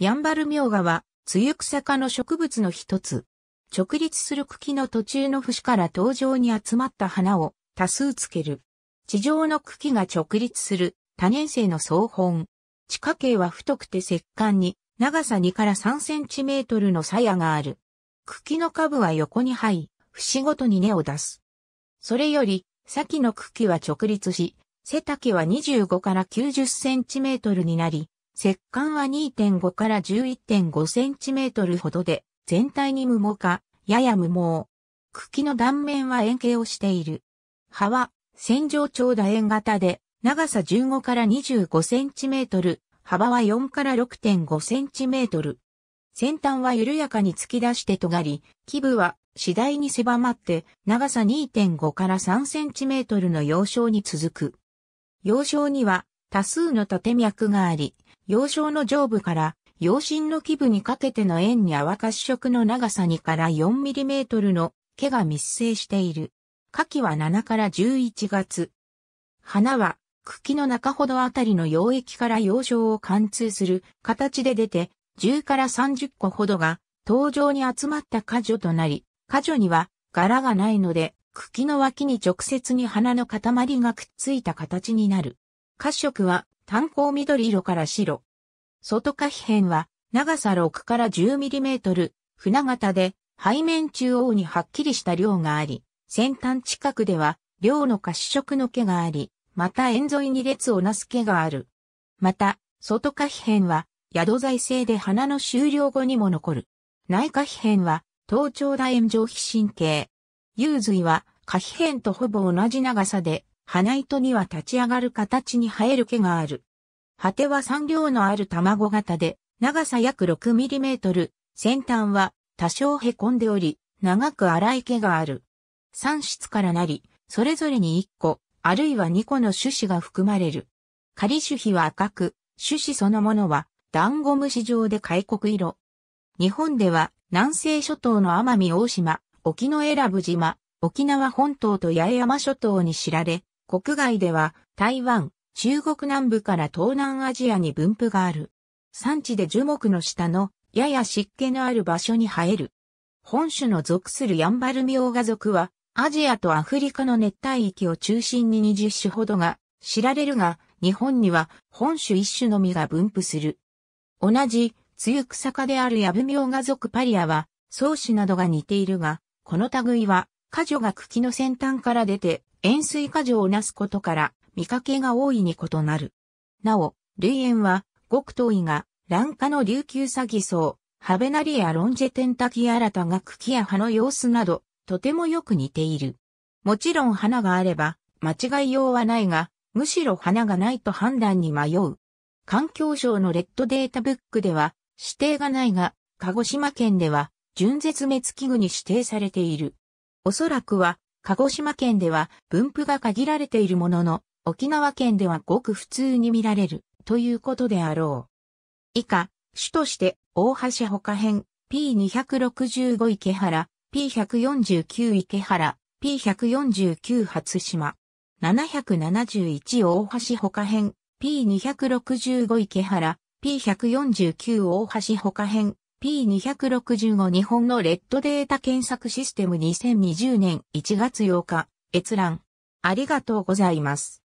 ヤンバルミョウガは、梅雨草科の植物の一つ。直立する茎の途中の節から頭上に集まった花を多数つける。地上の茎が直立する多年生の草本。地下茎は太くて石管に長さ2から3センチメートルの鞘がある。茎の下部は横に這い、節ごとに根を出す。それより、先の茎は直立し、背丈は25から90センチメートルになり、石棺は2.5から11.5センチメートルほどで、全体に無毛か、やや無毛。茎の断面は円形をしている。葉は、線状長楕円型で、長さ15から25センチメートル、幅は4から6.5センチメートル。先端は緩やかに突き出して尖り、基部は次第に狭まって、長さ2.5から3センチメートルの幼少に続く。幼少には多数の縦脈があり、幼少の上部から幼心の基部にかけての円に泡褐色の長さ2から4ミリメートルの毛が密生している。夏季は7から11月。花は茎の中ほどあたりの溶液から幼少を貫通する形で出て、10から30個ほどが頭上に集まった果樹となり、果樹には柄がないので、茎の脇に直接に花の塊がくっついた形になる。褐色は単行緑色から白。外下皮辺は長さ6から 10mm、船型で背面中央にはっきりした量があり、先端近くでは量の褐色の毛があり、また円沿いに列をなす毛がある。また、外下皮辺は宿材製で花の終了後にも残る。内下皮辺は頭頂楕円上皮神経。幽髄は下皮辺とほぼ同じ長さで鼻糸には立ち上がる形に生える毛がある。果ては産業のある卵型で、長さ約 6mm、先端は多少凹んでおり、長く粗い毛がある。3室からなり、それぞれに1個、あるいは2個の種子が含まれる。仮種皮は赤く、種子そのものは、団子虫状で開国色。日本では、南西諸島の奄美大島、沖永良部島、沖縄本島と八重山諸島に知られ、国外では台湾、中国南部から東南アジアに分布がある。産地で樹木の下のやや湿気のある場所に生える。本種の属するヤンバルミオガ属はアジアとアフリカの熱帯域を中心に20種ほどが知られるが、日本には本種一種のみが分布する。同じ、梅雨草科であるヤブミョウガ属パリアは、草種などが似ているが、この類は果樹が茎の先端から出て、塩水果樹をなすことから、見かけが大いに異なる。なお、類縁は、ごく遠いが、卵化の琉球詐欺草、ハベナリアロンジェテンタキアラタが茎や葉の様子など、とてもよく似ている。もちろん花があれば、間違いようはないが、むしろ花がないと判断に迷う。環境省のレッドデータブックでは、指定がないが、鹿児島県では、純絶滅危惧に指定されている。おそらくは、鹿児島県では分布が限られているものの、沖縄県ではごく普通に見られるということであろう。以下、主として大橋他編 P265 池原、P149 池原、P149 初島。771大橋他編 P265 池原、P149 大橋他編 P265 日本のレッドデータ検索システム2020年1月8日、閲覧。ありがとうございます。